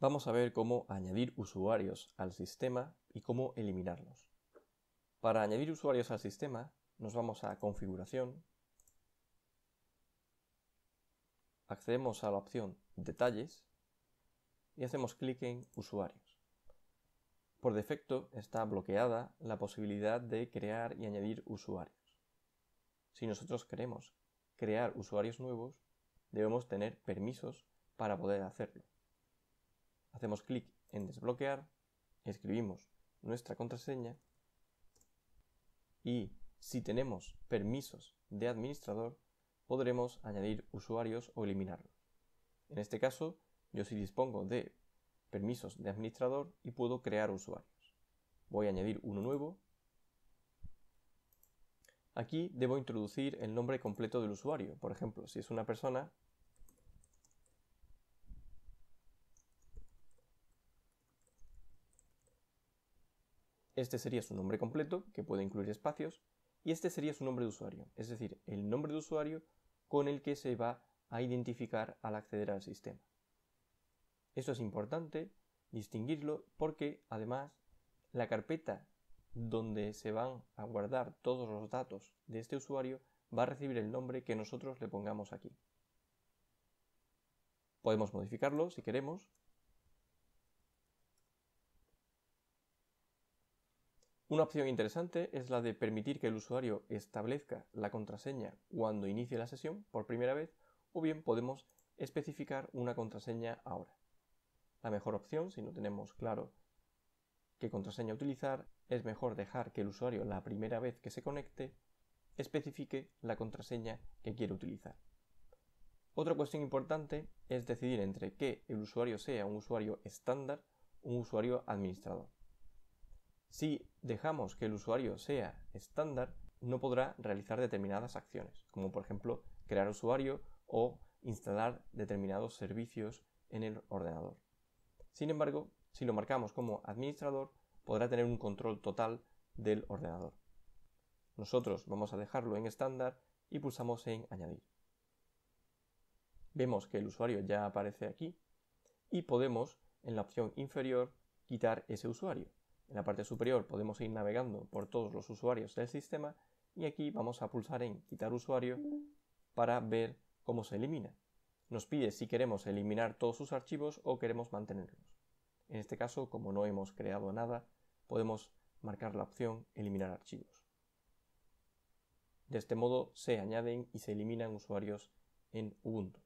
Vamos a ver cómo añadir usuarios al sistema y cómo eliminarlos. Para añadir usuarios al sistema, nos vamos a Configuración, accedemos a la opción Detalles y hacemos clic en Usuarios. Por defecto está bloqueada la posibilidad de crear y añadir usuarios. Si nosotros queremos crear usuarios nuevos, debemos tener permisos para poder hacerlo hacemos clic en desbloquear, escribimos nuestra contraseña y si tenemos permisos de administrador podremos añadir usuarios o eliminarlos. En este caso yo sí dispongo de permisos de administrador y puedo crear usuarios. Voy a añadir uno nuevo. Aquí debo introducir el nombre completo del usuario. Por ejemplo, si es una persona, Este sería su nombre completo, que puede incluir espacios, y este sería su nombre de usuario, es decir, el nombre de usuario con el que se va a identificar al acceder al sistema. Esto es importante distinguirlo porque además la carpeta donde se van a guardar todos los datos de este usuario va a recibir el nombre que nosotros le pongamos aquí. Podemos modificarlo si queremos Una opción interesante es la de permitir que el usuario establezca la contraseña cuando inicie la sesión por primera vez o bien podemos especificar una contraseña ahora. La mejor opción, si no tenemos claro qué contraseña utilizar, es mejor dejar que el usuario la primera vez que se conecte especifique la contraseña que quiere utilizar. Otra cuestión importante es decidir entre que el usuario sea un usuario estándar o un usuario administrador. Si dejamos que el usuario sea estándar, no podrá realizar determinadas acciones, como por ejemplo crear usuario o instalar determinados servicios en el ordenador. Sin embargo, si lo marcamos como administrador, podrá tener un control total del ordenador. Nosotros vamos a dejarlo en estándar y pulsamos en añadir. Vemos que el usuario ya aparece aquí y podemos, en la opción inferior, quitar ese usuario. En la parte superior podemos ir navegando por todos los usuarios del sistema y aquí vamos a pulsar en quitar usuario para ver cómo se elimina. Nos pide si queremos eliminar todos sus archivos o queremos mantenerlos. En este caso, como no hemos creado nada, podemos marcar la opción eliminar archivos. De este modo se añaden y se eliminan usuarios en Ubuntu.